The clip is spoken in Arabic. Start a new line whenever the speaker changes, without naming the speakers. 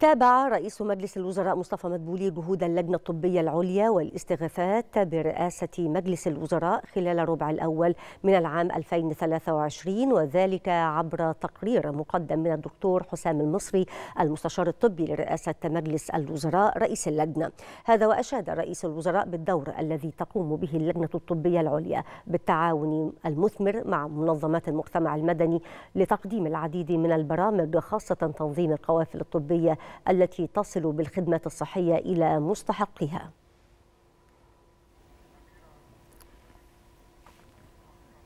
تابع رئيس مجلس الوزراء مصطفى مدبولي جهود اللجنة الطبية العليا والاستغاثات برئاسة مجلس الوزراء خلال الربع الأول من العام 2023 وذلك عبر تقرير مقدم من الدكتور حسام المصري المستشار الطبي لرئاسة مجلس الوزراء رئيس اللجنة هذا وأشاد رئيس الوزراء بالدور الذي تقوم به اللجنة الطبية العليا بالتعاون المثمر مع منظمات المجتمع المدني لتقديم العديد من البرامج خاصة تنظيم القوافل الطبية التي تصل بالخدمة الصحية إلى مستحقها